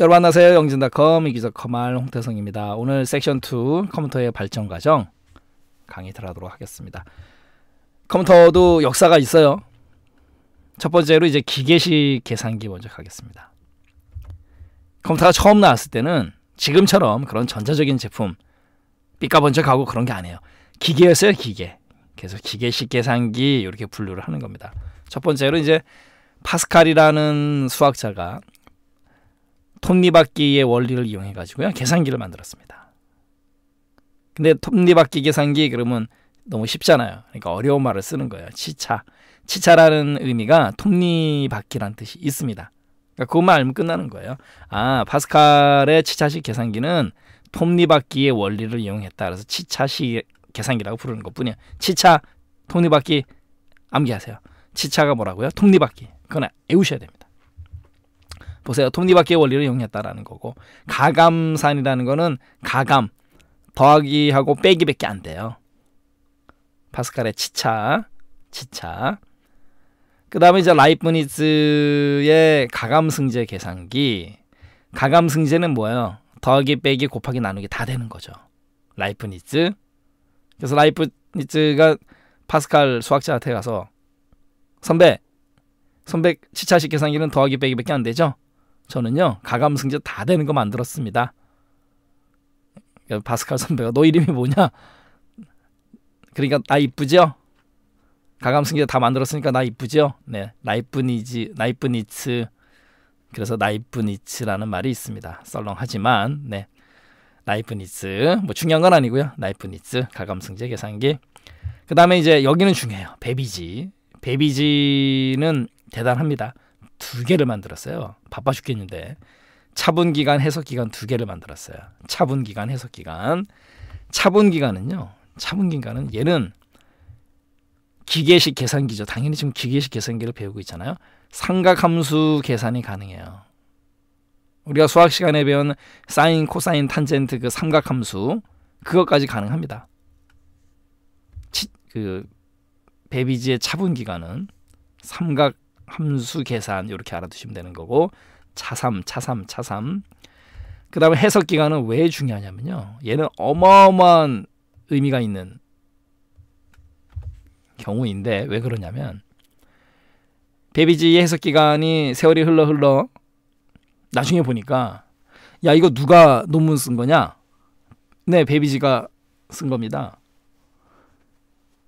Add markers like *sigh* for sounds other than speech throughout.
여러분 안녕하세요. 영진닷컴 이기적 커말 홍태성입니다. 오늘 섹션 2 컴퓨터의 발전 과정 강의 들어가도록 하겠습니다. 컴퓨터도 역사가 있어요. 첫 번째로 이제 기계식 계산기 먼저 가겠습니다. 컴퓨터가 처음 나왔을 때는 지금처럼 그런 전자적인 제품 삐까번쩍하고 그런 게 아니에요. 기계였어요, 기계. 그래서 기계식 계산기 이렇게 분류를 하는 겁니다. 첫 번째로 이제 파스칼이라는 수학자가 톱니바퀴의 원리를 이용해 가지고요. 계산기를 만들었습니다. 근데 톱니바퀴 계산기 그러면 너무 쉽잖아요. 그러니까 어려운 말을 쓰는 거예요. 치차. 치차라는 의미가 톱니바퀴란 뜻이 있습니다. 그러니까 그것만 알면 끝나는 거예요. 아, 파스칼의 치차식 계산기는 톱니바퀴의 원리를 이용했다. 그래서 치차식 계산기라고 부르는 것뿐이에요. 치차, 톱니바퀴 암기하세요. 치차가 뭐라고요? 톱니바퀴. 그건 외우셔야 됩니다. 보세요. 톱니바퀴의 원리를 이용했다라는 거고 가감산이라는 거는 가감 더하기하고 빼기밖에 안 돼요. 파스칼의 치차치차그 다음에 이제 라이프니츠의 가감승제 계산기 가감승제는 뭐예요? 더하기 빼기 곱하기 나누기 다 되는 거죠. 라이프니츠 그래서 라이프니츠가 파스칼 수학자한테 가서 선배 선배 치차식 계산기는 더하기 빼기밖에 안 되죠? 저는요 가감승제 다 되는 거 만들었습니다. 그러니까 바스칼 선배가 너 이름이 뭐냐? 그러니까 나 이쁘죠? 가감승제 다 만들었으니까 나 이쁘죠? 네, 나이쁜이지나이쁜이츠 그래서 나이쁜이츠라는 말이 있습니다. 썰렁하지만 네. 나이쁜이츠뭐 중요한 건 아니고요. 나이쁜이츠 가감승제 계산기. 그다음에 이제 여기는 중요해요. 베비지. 베비지는 대단합니다. 두 개를 만들었어요. 바빠 죽겠는데. 차분 기간, 해석 기간 두 개를 만들었어요. 차분 기간, 해석 기간. 차분 기간은요. 차분 기간은 얘는 기계식 계산기죠. 당연히 지금 기계식 계산기를 배우고 있잖아요. 삼각함수 계산이 가능해요. 우리가 수학 시간에 배운 사인, 코사인, 탄젠트 그 삼각함수 그것까지 가능합니다. 치, 그 베비지의 차분 기간은 삼각 함수 계산 이렇게 알아두시면 되는 거고 차삼 차삼 차삼 그 다음에 해석 기간은 왜 중요하냐면요 얘는 어마어마한 의미가 있는 경우인데 왜 그러냐면 베비지의 해석 기간이 세월이 흘러 흘러 나중에 보니까 야 이거 누가 논문 쓴 거냐 네 베비지가 쓴 겁니다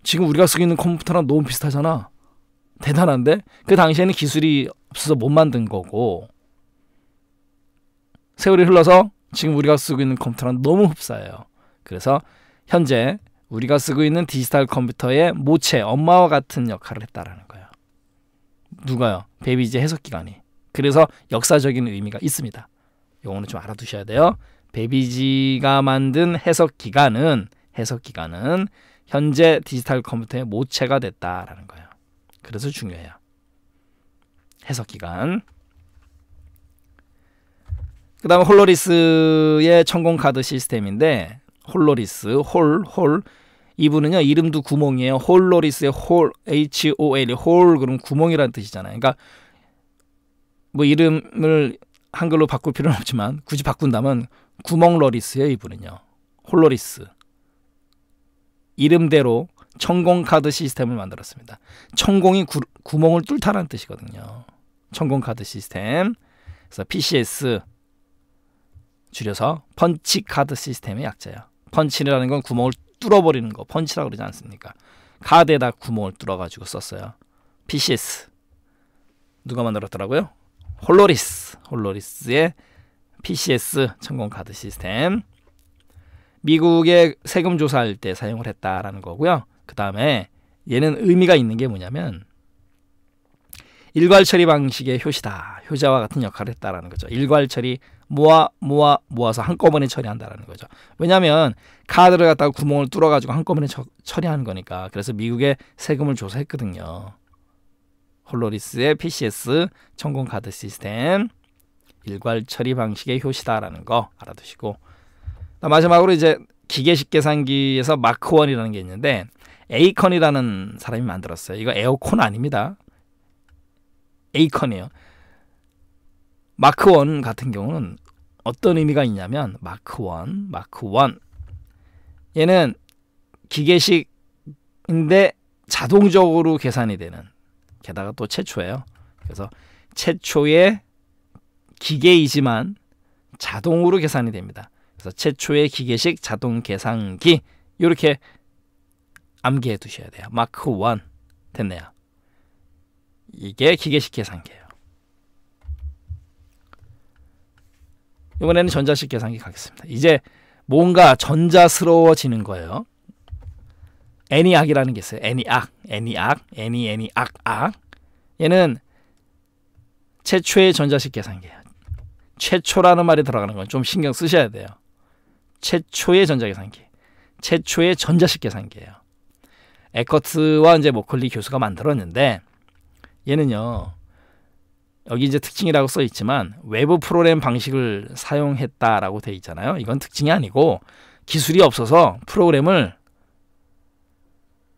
지금 우리가 쓰고 있는 컴퓨터랑 너무 비슷하잖아 대단한데 그 당시에는 기술이 없어서 못 만든 거고 세월이 흘러서 지금 우리가 쓰고 있는 컴퓨터랑 너무 흡사해요. 그래서 현재 우리가 쓰고 있는 디지털 컴퓨터의 모체, 엄마와 같은 역할을 했다라는 거예요. 누가요? 베이비즈 해석기관이. 그래서 역사적인 의미가 있습니다. 요거는 좀 알아두셔야 돼요. 베이비지가 만든 해석기관은 해석기관은 현재 디지털 컴퓨터의 모체가 됐다라는 거예요. 그래서 중요해요. 해석 기간. 그 다음에 홀로리스의 천공 카드 시스템인데 홀로리스, 홀, 홀 이분은요 이름도 구멍이에요. 홀로리스의 홀, H O L이 홀 그럼 구멍이라는 뜻이잖아요. 그러니까 뭐 이름을 한글로 바꿀 필요는 없지만 굳이 바꾼다면 구멍 로리스예요 이분은요. 홀로리스 이름대로 천공 카드 시스템을 만들었습니다. 천공이 구, 구멍을 뚫다라는 뜻이거든요. 천공 카드 시스템. 그래서 PCS 줄여서 펀치 카드 시스템의 약자예요. 펀치라는 건 구멍을 뚫어버리는 거. 펀치라고 그러지 않습니까? 카드에다 구멍을 뚫어가지고 썼어요. PCS. 누가 만들었더라고요? 홀로리스. 홀로리스의 PCS 천공 카드 시스템. 미국의 세금 조사할 때 사용을 했다라는 거고요. 그 다음에 얘는 의미가 있는 게 뭐냐면 일괄 처리 방식의 효시다. 효자와 같은 역할을 했다라는 거죠. 일괄 처리 모아 모아 모아서 한꺼번에 처리한다라는 거죠. 왜냐하면 카드를 갖다가 구멍을 뚫어가지고 한꺼번에 처, 처리하는 거니까. 그래서 미국에 세금을 조사했거든요. 홀로리스의 PCS 천공 카드 시스템 일괄 처리 방식의 효시다라는 거 알아두시고 마지막으로 이제 기계식 계산기에서 마크 원이라는 게 있는데 에이컨이라는 사람이 만들었어요. 이거 에어컨 아닙니다. 에이컨이에요. 마크 원 같은 경우는 어떤 의미가 있냐면 마크 원, 마크 원. 얘는 기계식인데 자동적으로 계산이 되는 게다가 또 최초예요. 그래서 최초의 기계이지만 자동으로 계산이 됩니다. 그래서 최초의 기계식 자동 계산기 이렇게 암기해 두셔야 돼요. 마크 1 됐네요. 이게 기계식 계산기예요. 이번에는 전자식 계산기 가겠습니다. 이제 뭔가 전자스러워지는 거예요. 애니악이라는 게 있어요. 애니악, 애니악, 애니, 애니, 악, 악. 얘는 최초의 전자식 계산기예요. 최초라는 말이 들어가는 건 좀 신경 쓰셔야 돼요. 최초의 전자계산기. 최초의 전자식 계산기예요. 에커트와 이제 모컬리 교수가 만들었는데 얘는요. 여기 이제 특징이라고 써 있지만 외부 프로그램 방식을 사용했다라고 돼 있잖아요. 이건 특징이 아니고 기술이 없어서 프로그램을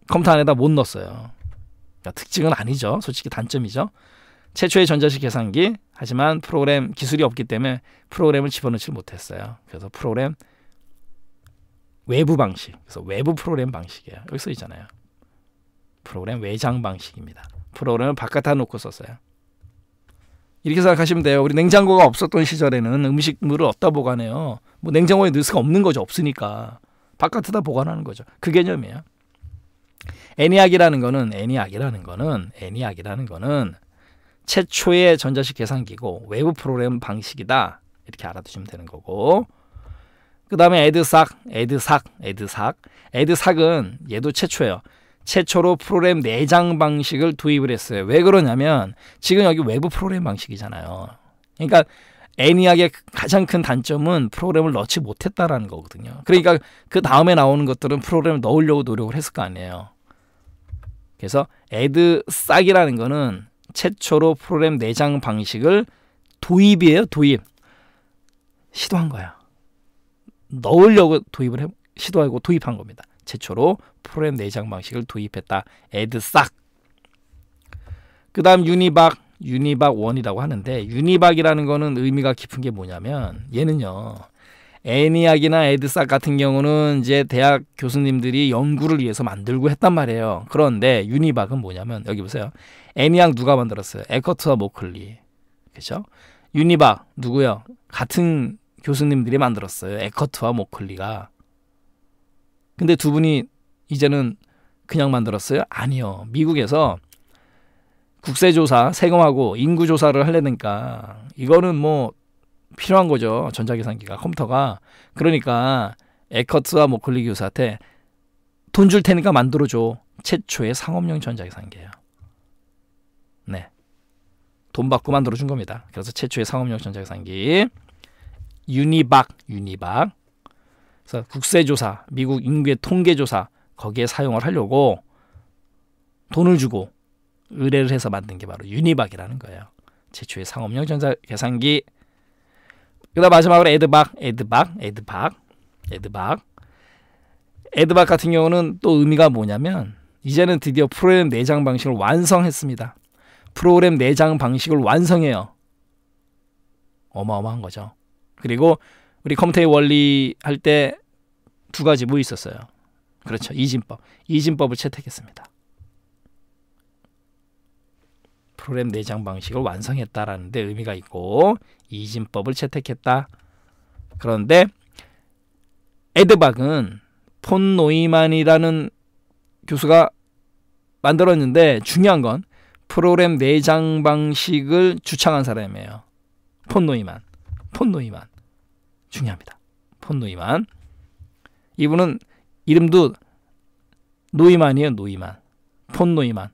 컴퓨터 안에다 못 넣었어요. 그러니까 특징은 아니죠. 솔직히 단점이죠. 최초의 전자식 계산기 하지만 프로그램 기술이 없기 때문에 프로그램을 집어넣지 못했어요. 그래서 프로그램 외부 방식 그래서 외부 프로그램 방식이에요. 여기 써 있잖아요. 프로그램 외장 방식입니다. 프로그램을 바깥에 놓고 썼어요. 이렇게 생각하시면 돼요. 우리 냉장고가 없었던 시절에는 음식물을 어디다 보관해요? 뭐 냉장고에 넣을 수가 없는 거죠. 없으니까. 바깥에다 보관하는 거죠. 그 개념이에요. 애니악이라는 거는 애니악이라는 거는 애니악이라는 거는 최초의 전자식 계산기고 외부 프로그램 방식이다. 이렇게 알아두시면 되는 거고. 그 다음에 에드삭, 에드삭, 에드삭. 에드삭은 얘도 최초예요. 최초로 프로그램 내장 방식을 도입을 했어요. 왜 그러냐면 지금 여기 외부 프로그램 방식이잖아요. 그러니까 애니악의 가장 큰 단점은 프로그램을 넣지 못했다라는 거거든요. 그러니까 그 다음에 나오는 것들은 프로그램을 넣으려고 노력을 했을 거 아니에요. 그래서 애드 싹이라는 거는 최초로 프로그램 내장 방식을 도입이에요. 도입. 시도한 거야. 넣으려고 도입을 해, 시도하고 도입한 겁니다. 최초로 프로그램 내장 방식을 도입했다. 에드싹. 그 다음 유니박, 유니박 원이라고 하는데 유니박이라는 거는 의미가 깊은 게 뭐냐면 얘는요. 애니악이나 에드싹 같은 경우는 이제 대학 교수님들이 연구를 위해서 만들고 했단 말이에요. 그런데 유니박은 뭐냐면 여기 보세요. 애니악 누가 만들었어요? 에커트와 모클리. 그죠? 유니박 누구요? 같은 교수님들이 만들었어요. 에커트와 모클리가. 근데 두 분이 이제는 그냥 만들었어요? 아니요. 미국에서 국세조사, 세금하고 인구조사를 하려니까 이거는 뭐 필요한 거죠. 전자계산기가, 컴퓨터가. 그러니까 에커트와 모클리 교수한테 돈 줄 테니까 만들어줘. 최초의 상업용 전자계산기예요. 네. 돈 받고 만들어준 겁니다. 그래서 최초의 상업용 전자계산기 유니박, 유니박. 그래서 국세조사, 미국 인구의 통계조사 거기에 사용을 하려고 돈을 주고 의뢰를 해서 만든 게 바로 유니박이라는 거예요. 최초의 상업용 전자 계산기. 그다음 마지막으로 에드박, 에드박, 에드박, 에드박. 에드박 같은 경우는 또 의미가 뭐냐면 이제는 드디어 프로그램 내장 방식을 완성했습니다. 프로그램 내장 방식을 완성해요. 어마어마한 거죠. 그리고 우리 컴퓨터의 원리 할 때 두 가지 뭐 있었어요? 그렇죠. 음. 이진법. 이진법을 채택했습니다. 프로그램 내장 방식을 완성했다라는 데 의미가 있고 이진법을 채택했다. 그런데 에드박은 폰 노이만이라는 교수가 만들었는데 중요한 건 프로그램 내장 방식을 주창한 사람이에요. 폰 노이만. 폰 노이만. 중요합니다. 폰 노이만. 이분은 이름도 노이만이에요, 노이만. 폰 노이만.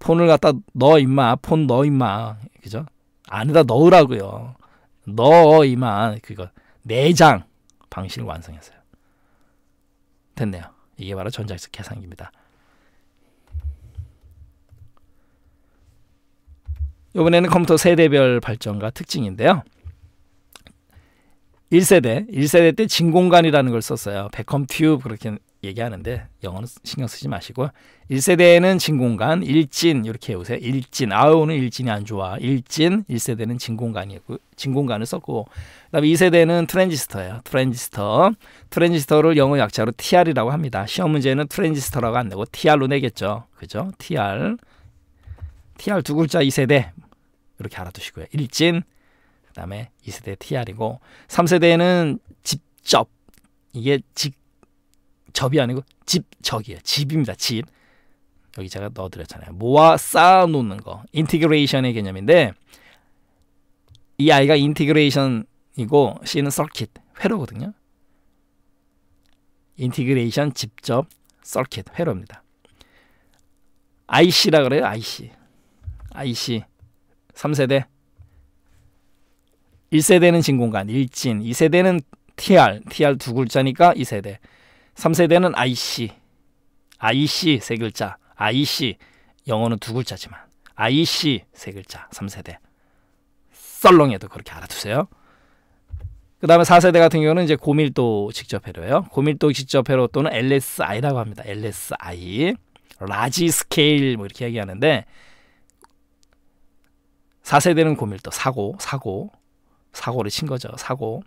폰을 갖다 넣어 임마, 폰 넣어 임마. 그죠? 안에다 넣으라고요. 넣어 임마. 그거 내장 방식을 완성했어요. 됐네요. 이게 바로 전자기적 계산기입니다. 이번에는 컴퓨터 세대별 발전과 특징인데요. 1세대, 1세대 때 진공관이라는 걸 썼어요. 베컴 튜브 그렇게 얘기하는데 영어는 신경 쓰지 마시고 1세대는 에 진공관, 일진 이렇게 해보세요. 일진, 아우는 일진이 안 좋아. 일진, 1세대는 진공관이었고 진공관을 썼고 그다음에 2세대는 트랜지스터예요. 트랜지스터, 트랜지스터를 영어 약자로 TR이라고 합니다. 시험 문제는 트랜지스터라고 안 내고 TR로 내겠죠. 그죠? TR, TR 두 글자 2세대 이렇게 알아두시고요. 일진, 그다음에 2세대 TR이고 3세대는 에 직접 이게 직접이 아니고 집적이에요. 집입니다. 집. 여기 제가 넣어드렸잖아요. 모아 쌓아놓는 거. 인티그레이션의 개념인데 이 아이가 인티그레이션이고 C는 서킷, 회로거든요. 인티그레이션 직접 서킷, 회로입니다. IC라 그래요. IC. IC 3세대 1세대는 진공관, 일진, 2세대는 TR, TR 두 글자니까 2세대. 3세대는 IC, IC 세 글자, IC 영어는 두 글자지만 IC 세 글자, 3세대. 썰렁해도 그렇게 알아두세요. 그 다음에 4세대 같은 경우는 이제 고밀도 직접회로예요. 고밀도 직접회로 또는 LSI라고 합니다. LSI. 라지 스케일 뭐 이렇게 얘기하는데 4세대는 고밀도 사고 사고 사고를 친 거죠. 사고.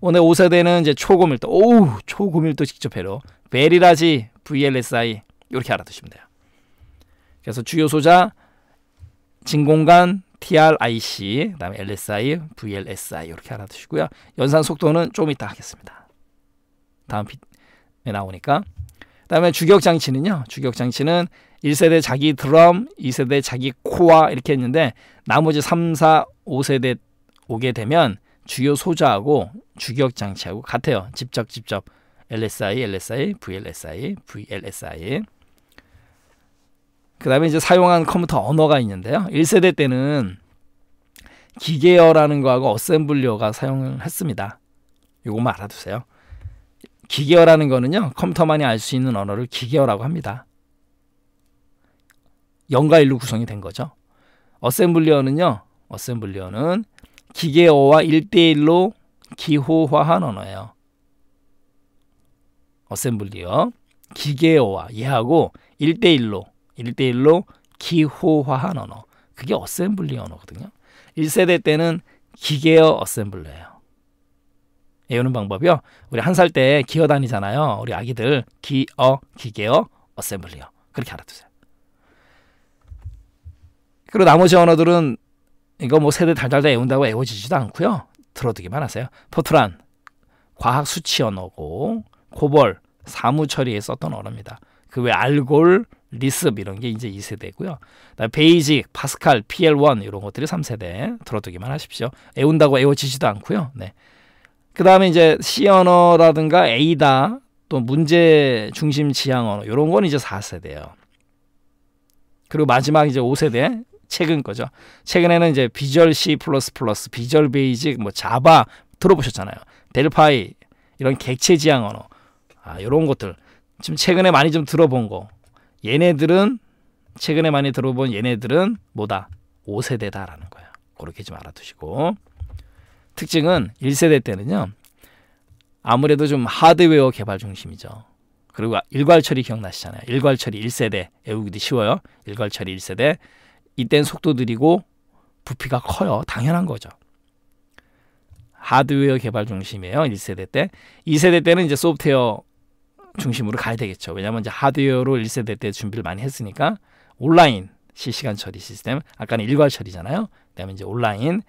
오늘 5세대는 이제 초고밀도, 오우, 초고밀도 직접 회로. 베리라지, VLSI. 이렇게 알아두시면 돼요. 그래서 주요 소자, 진공관, TRIC, 그 다음에 LSI, VLSI. 이렇게 알아두시고요. 연산 속도는 좀 이따 하겠습니다. 다음 빛에 나오니까. 그 다음에 주격장치는요. 주격장치는 1세대 자기 드럼, 2세대 자기 코아 이렇게 했는데 나머지 3, 4, 5세대 오게 되면 주요 소자하고 주격 장치하고 같아요. 직접 직접 LSI, LSI, VLSI, VLSI. 그다음에 이제 사용한 컴퓨터 언어가 있는데요. 1세대 때는 기계어라는 거하고 어셈블리어가 사용을 했습니다. 요거만 알아두세요. 기계어라는 거는요. 컴퓨터만이 알 수 있는 언어를 기계어라고 합니다. 0과 1로 구성이 된 거죠. 어셈블리어는요. 어셈블리어는 기계어와 일대일로 기호화한 언어예요. 어셈블리어 기계어와 얘하고 일대일로일대일로 기호화한 언어 그게 어셈블리 언어거든요. 1세대 때는 기계어 어셈블리예요. 외우는 방법이요. 우리 한 살 때 기어 다니잖아요. 우리 아기들 기어, 기계어, 어셈블리어 그렇게 알아두세요. 그리고 나머지 언어들은 이거 뭐 세대 달달다 애운다고 애워지지도 않고요. 들어두기만 하세요. 포트란 과학 수치 언어고 고벌 사무 처리에 썼던 언어입니다. 그 외 알골, 리습 이런 게 이제 2세대고요. 베이직, 파스칼, PL1 이런 것들이 3세대 들어두기만 하십시오. 애운다고 애워지지도 않고요. 네. 그다음에 이제 C 언어라든가 에이다 또 문제 중심 지향 언어 이런 건 이제 4세대예요. 그리고 마지막 이제 5세대 최근 거죠. 최근에는 이제 비주얼 C++, 비주얼 베이직, 뭐 자바 들어보셨잖아요. 델파이 이런 객체 지향 언어 아, 이런 것들 지금 최근에 많이 좀 들어본 거 얘네들은 최근에 많이 들어본 얘네들은 뭐다 5세대다라는 거예요. 그렇게 좀 알아두시고 특징은 1세대 때는요 아무래도 좀 하드웨어 개발 중심이죠. 그리고 일괄 처리 기억나시잖아요. 일괄 처리 1세대 외우기도 쉬워요. 일괄 처리 1세대 이땐 속도 느리고 부피가 커요. 당연한 거죠. 하드웨어 개발 중심이에요. 1세대 때. 2세대 때는 이제 소프트웨어 중심으로 가야 되겠죠. 왜냐하면 이제 하드웨어로 1세대 때 준비를 많이 했으니까 온라인 실시간 처리 시스템, 아까는 일괄 처리잖아요. 그다음에 이제 온라인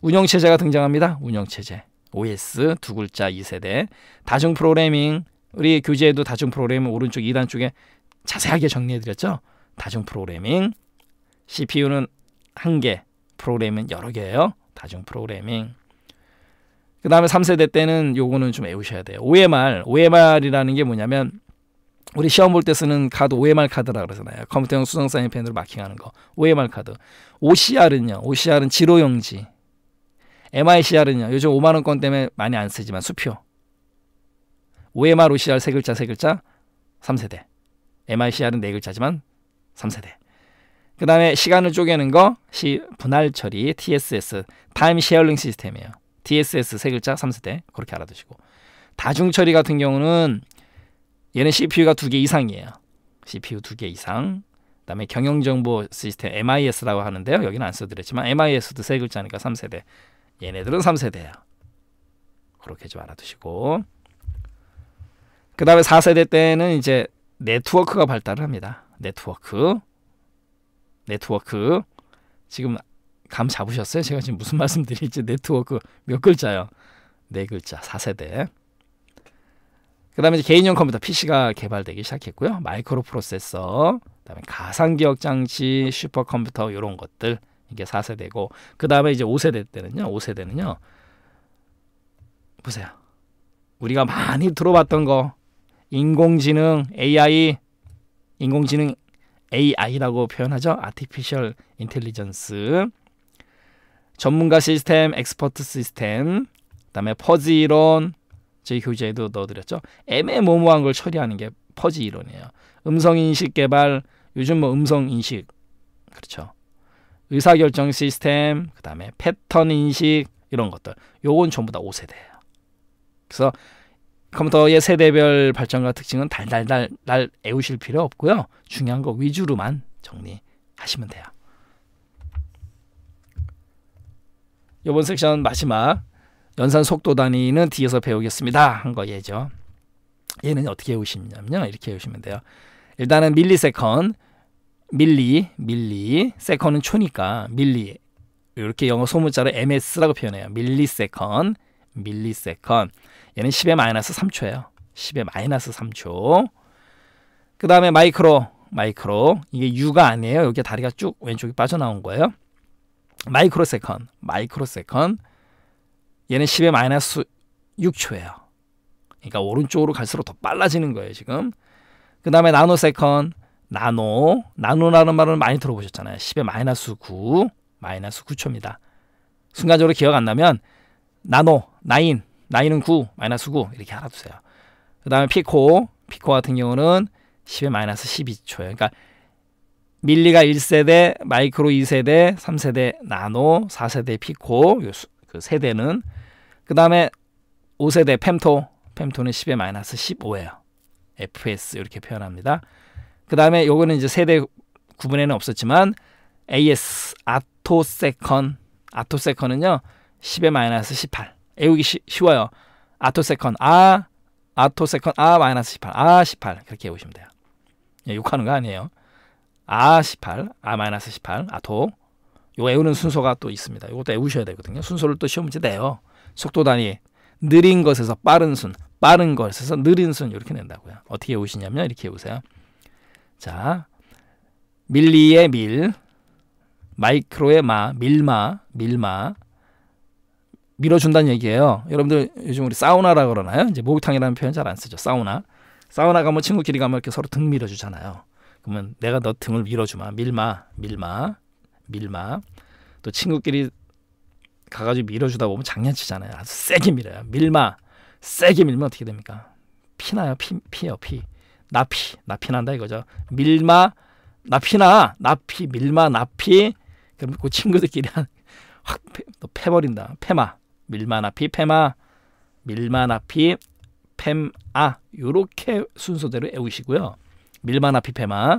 운영체제가 등장합니다. 운영체제 OS 두 글자 2세대 다중 프로그래밍 우리 교재에도 다중 프로그래밍 오른쪽 2단 쪽에 자세하게 정리해드렸죠. 다중 프로그래밍 CPU는 한 개, 프로그램은 여러 개예요. 다중 프로그래밍. 그 다음에 3세대 때는 요거는 좀 외우셔야 돼요. OMR, OMR이라는 게 뭐냐면 우리 시험 볼 때 쓰는 카드 OMR 카드라 그러잖아요. 컴퓨터용 수성 사인 펜으로 마킹하는 거. OMR 카드. OCR은요. OCR은 지로용지. MICR은요. 요즘 5만 원권 때문에 많이 안 쓰지만 수표. OMR, OCR 세 글자 세 글자 3세대. MICR은 네 글자지만 3세대. 그 다음에 시간을 쪼개는 거, 시, 분할 처리 TSS 타임 쉐어링 시스템이에요. TSS 세 글자 3세대 그렇게 알아두시고 다중 처리 같은 경우는 얘는 CPU가 두 개 이상이에요. CPU 두 개 이상 그 다음에 경영정보 시스템 MIS라고 하는데요. 여기는 안 써드렸지만 MIS도 세 글자니까 3세대 얘네들은 3세대예요. 그렇게 좀 알아두시고 그 다음에 4세대 때는 이제 네트워크가 발달을 합니다. 네트워크 네트워크 지금 감 잡으셨어요? 제가 지금 무슨 *laughs* 말씀 드릴지 네트워크 몇 글자요? 네 글자 4세대 그 다음에 개인용 컴퓨터 PC가 개발되기 시작했고요 마이크로 프로세서 그 다음에 가상기억장치 슈퍼컴퓨터 이런 것들 이게 4세대고 그 다음에 이제 5세대 때는요 5세대는요 보세요 우리가 많이 들어봤던 거 인공지능 AI 인공지능 AI라고 표현하죠. Artificial Intelligence. 전문가 시스템, 엑스퍼트 시스템, 그다음에 퍼지 이론 저희 교재에도 넣어드렸죠. 애매모호한 걸 처리하는 게 퍼지 이론이에요. 음성 인식 개발, 요즘 뭐 음성 인식 그렇죠. 의사결정 시스템, 그다음에 패턴 인식 이런 것들. 요건 전부 다 5세대예요. 그래서 컴퓨터의 세대별 발전과 특징은 달달달 날 애우실 필요 없고요. 중요한 거 위주로만 정리하시면 돼요. 이번 섹션 마지막 연산 속도 단위는 뒤에서 배우겠습니다. 한거 얘죠. 얘는 어떻게 외우시냐면요. 이렇게 외우시면 돼요. 일단은 밀리세컨, 밀리, 밀리, 세컨은 초니까 밀리. 이렇게 영어 소문자로 MS라고 표현해요. 밀리세컨, 밀리세컨. 얘는 10의 마이너스 3초예요. 10의 마이너스 3초. 그 다음에 마이크로, 마이크로. 이게 U가 아니에요. 여기 다리가 쭉 왼쪽이 빠져나온 거예요. 마이크로 세컨, 마이크로 세컨. 얘는 10의 마이너스 6초예요. 그러니까 오른쪽으로 갈수록 더 빨라지는 거예요, 지금. 그 다음에 나노 세컨, 나노. 나노라는 말을 많이 들어보셨잖아요. 10의 마이너스 9, 마이너스 9초입니다. 순간적으로 기억 안 나면 나노, 나인, 나인은 9, 마이너스 9 이렇게 알아두세요. 그 다음에 피코, 피코 같은 경우는 1 0에 마이너스 12초예요. 그러니까 밀리가 1세대, 마이크로 2세대, 3세대 나노, 4세대 피코, 그 세대는 그 다음에 5세대 펨토, 펨토는 1 0에 마이너스 15예요. fs 이렇게 표현합니다. 그 다음에 요거는 이제 세대 구분에는 없었지만 as 아토세컨, 아토세컨은요 1 0에 마이너스 18. 애우기 쉬, 쉬워요. 아토세컨 아 아토세컨 아 마이너스 18. 아 18. 그렇게 외우시면 돼요. 예, 욕하는 거 아니에요. 아 18, 아 마이너스 18, 아토. 요 외우는 순서가 또 있습니다. 이것도 외우셔야 되거든요. 순서를 또 시험 문제 내요. 속도 단위 느린 것에서 빠른 순, 빠른 것에서 느린 순 이렇게 낸다고요. 어떻게 외우시냐면 이렇게 외우세요. 자, 밀리의 밀, 마이크로의 마, 밀마, 밀마, 밀어준다는 얘기예요. 여러분들 요즘 우리 사우나라 그러나요? 이제 목욕탕이라는 표현 잘 안 쓰죠. 사우나. 사우나 가면 뭐 친구끼리 가면 이렇게 서로 등 밀어주잖아요. 그러면 내가 너 등을 밀어주마. 밀마. 밀마. 밀마. 또 친구끼리 가가지고 밀어주다 보면 장난치잖아요. 아주 세게 밀어요. 밀마. 세게 밀면 어떻게 됩니까? 피나요. 피, 피요. 피. 나피. 나피 난다 이거죠. 밀마. 나피나. 나피. 밀마. 나피. 그럼 그 친구들끼리 한, 확 패, 패버린다. 패마. 밀만 앞피 페마, 밀만 앞피펨아 요렇게 순서대로 외우시고요. 밀마 나피 페마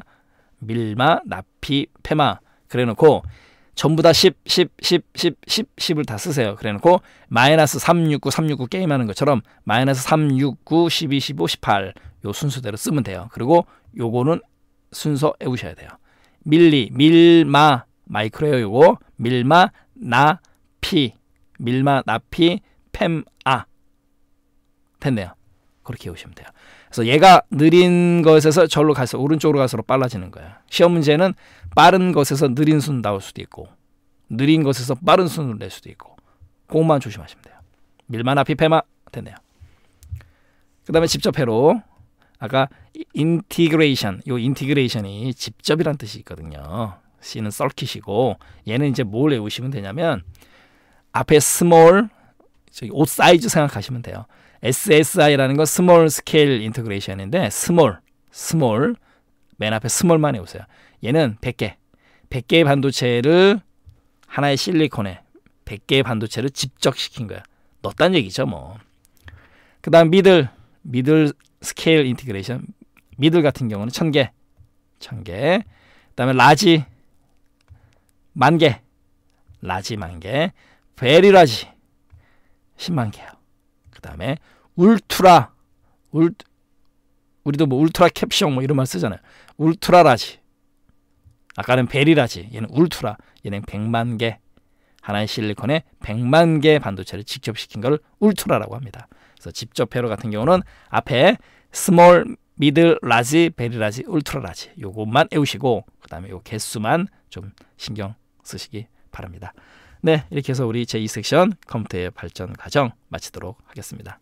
밀마 나피 페마 그래놓고 전부 다 10, 10, 10, 10, 10, 10을 다 쓰세요. 그래놓고 마이너스 3, 6, 9, 3, 6, 9 게임하는 것처럼 마이너스 3, 6, 9, 12, 15, 18 요 순서대로 쓰면 돼요. 그리고 요거는 순서 외우셔야 돼요. 밀리, 밀마, 마이크로요 요거 밀마, 나, 피 밀마 나피 펨아 됐네요. 그렇게 외우시면 돼요. 그래서 얘가 느린 것에서 절로 가서 오른쪽으로 가서 빨라지는 거예요. 시험 문제는 빠른 것에서 느린 순 나올 수도 있고 느린 것에서 빠른 순으낼 수도 있고 그것만 조심하시면 돼요. 밀마나피 페마 아. 됐네요. 그 다음에 직접해로 아까 인티그레이션 요 인티그레이션이 직접이란 뜻이 있거든요. C는 썰킷이고 얘는 이제 뭘 외우시면 되냐면 앞에 스몰 저기 옷 사이즈 생각하시면 돼요. SSI라는 건 스몰 스케일 인터그레이션인데 스몰 스몰 맨 앞에 스몰만 해오세요. 얘는 100개, 100개의 반도체를 하나의 실리콘에 100개의 반도체를 집적시킨 거야. 넣었다는 얘기죠 뭐. 그 다음 미들, 미들 스케일 인티그레이션 미들 같은 경우는 1000개, 1000개 그 다음에 라지 만개, 라지 만개 베리라지 10만 개요. 그 다음에 울트라 울 우리도 뭐 울트라 캡숑 뭐 이런 말 쓰잖아요. 울트라라지 아까는 베리라지 얘는 울트라 얘는 100만 개 하나의 실리콘에 100만 개의 반도체를 직접 시킨 걸 울트라라고 합니다. 그래서 직접 회로 같은 경우는 앞에 스몰, 미들, 라지, 베리 라지, 울트라 라지 요것만 외우시고 그 다음에 요 개수만 좀 신경 쓰시기 바랍니다. 네, 이렇게 해서 우리 제2섹션 컴퓨터의 발전 과정 마치도록 하겠습니다.